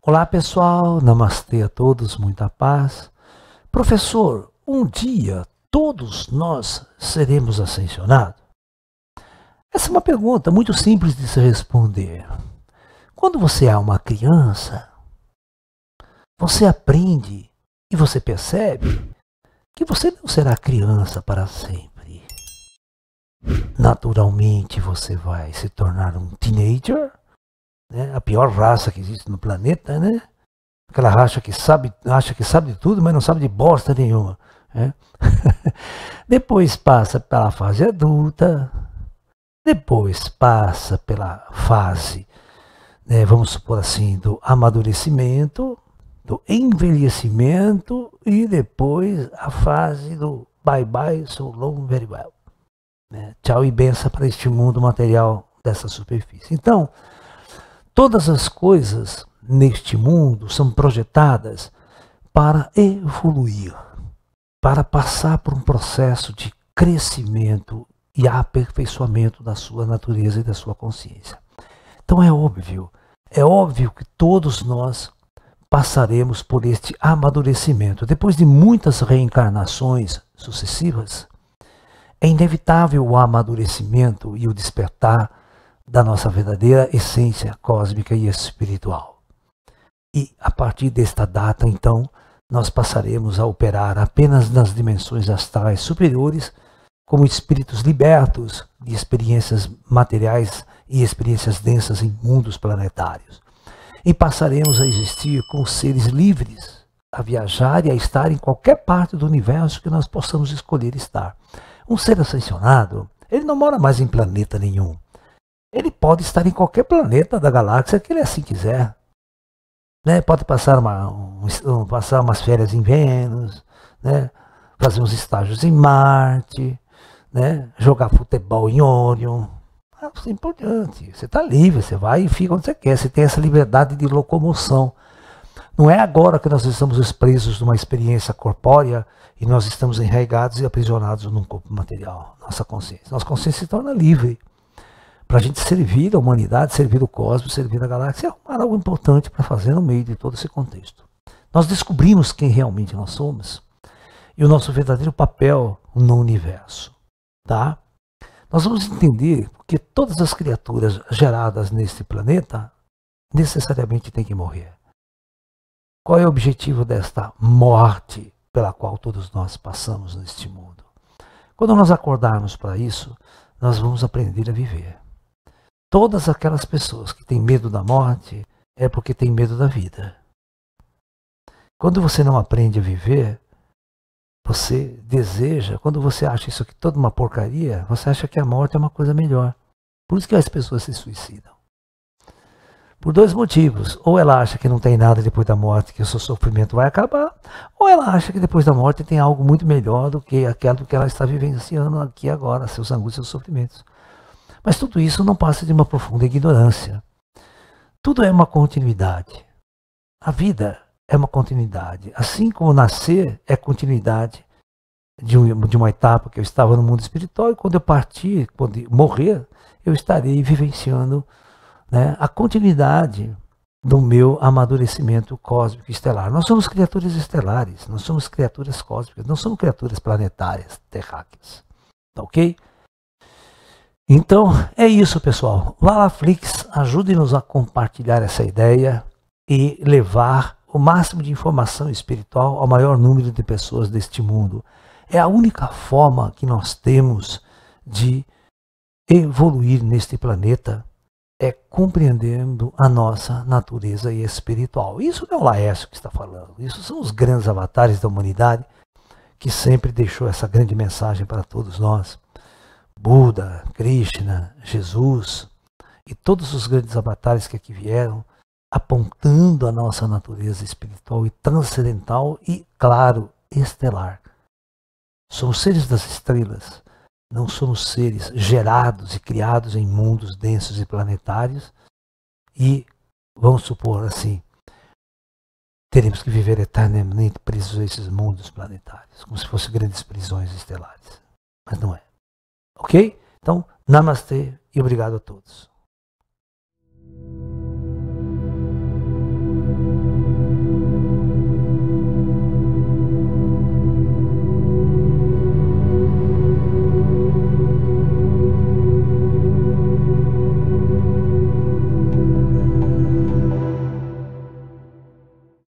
Olá pessoal, namastê a todos, muita paz. Professor, um dia todos nós seremos ascensionados? Essa é uma pergunta muito simples de se responder. Quando você é uma criança, você aprende e você percebe que você não será criança para sempre naturalmente você vai se tornar um teenager, né? a pior raça que existe no planeta, né? Aquela raça que sabe, acha que sabe de tudo, mas não sabe de bosta nenhuma. Né? Depois passa pela fase adulta, depois passa pela fase, né, vamos supor assim, do amadurecimento, do envelhecimento e depois a fase do bye bye, so long, very well. Né? Tchau e benção para este mundo material dessa superfície. Então, todas as coisas neste mundo são projetadas para evoluir, para passar por um processo de crescimento e aperfeiçoamento da sua natureza e da sua consciência. Então é óbvio, é óbvio que todos nós passaremos por este amadurecimento. Depois de muitas reencarnações sucessivas, é inevitável o amadurecimento e o despertar da nossa verdadeira essência cósmica e espiritual. E a partir desta data, então, nós passaremos a operar apenas nas dimensões astrais superiores como espíritos libertos de experiências materiais e experiências densas em mundos planetários. E passaremos a existir como seres livres, a viajar e a estar em qualquer parte do universo que nós possamos escolher estar. Um ser ascensionado, ele não mora mais em planeta nenhum. Ele pode estar em qualquer planeta da galáxia que ele assim quiser. Né? Pode passar, uma, um, passar umas férias em Vênus, né? fazer uns estágios em Marte, né? jogar futebol em Órion, assim por diante. Você está livre, você vai e fica onde você quer, você tem essa liberdade de locomoção. Não é agora que nós estamos presos numa experiência corpórea e nós estamos enraigados e aprisionados num corpo material, nossa consciência. Nossa consciência se torna livre para a gente servir a humanidade, servir o cosmos, servir a galáxia, É algo importante para fazer no meio de todo esse contexto. Nós descobrimos quem realmente nós somos e o nosso verdadeiro papel no universo, tá? Nós vamos entender que todas as criaturas geradas neste planeta necessariamente têm que morrer. Qual é o objetivo desta morte pela qual todos nós passamos neste mundo? Quando nós acordarmos para isso, nós vamos aprender a viver. Todas aquelas pessoas que têm medo da morte é porque têm medo da vida. Quando você não aprende a viver, você deseja, quando você acha isso aqui toda uma porcaria, você acha que a morte é uma coisa melhor. Por isso que as pessoas se suicidam. Por dois motivos. Ou ela acha que não tem nada depois da morte, que o seu sofrimento vai acabar, ou ela acha que depois da morte tem algo muito melhor do que aquilo que ela está vivenciando aqui agora, seus angústias e sofrimentos. Mas tudo isso não passa de uma profunda ignorância. Tudo é uma continuidade. A vida é uma continuidade. Assim como nascer é continuidade de, um, de uma etapa que eu estava no mundo espiritual, e quando eu partir, quando eu morrer, eu estarei vivenciando né, a continuidade do meu amadurecimento cósmico estelar. Nós somos criaturas estelares, nós somos criaturas cósmicas, não somos criaturas planetárias, terráqueas. Tá ok? Então, é isso, pessoal. Lalaflix, ajude-nos a compartilhar essa ideia e levar o máximo de informação espiritual ao maior número de pessoas deste mundo. É a única forma que nós temos de evoluir neste planeta é compreendendo a nossa natureza espiritual. Isso não é o Laércio que está falando, isso são os grandes avatares da humanidade que sempre deixou essa grande mensagem para todos nós. Buda, Krishna, Jesus e todos os grandes avatares que aqui vieram, apontando a nossa natureza espiritual e transcendental e, claro, estelar. Somos seres das estrelas. Não somos seres gerados e criados em mundos densos e planetários e, vamos supor assim, teremos que viver eternamente presos a esses mundos planetários, como se fossem grandes prisões estelares. Mas não é. Ok? Então, namastê e obrigado a todos.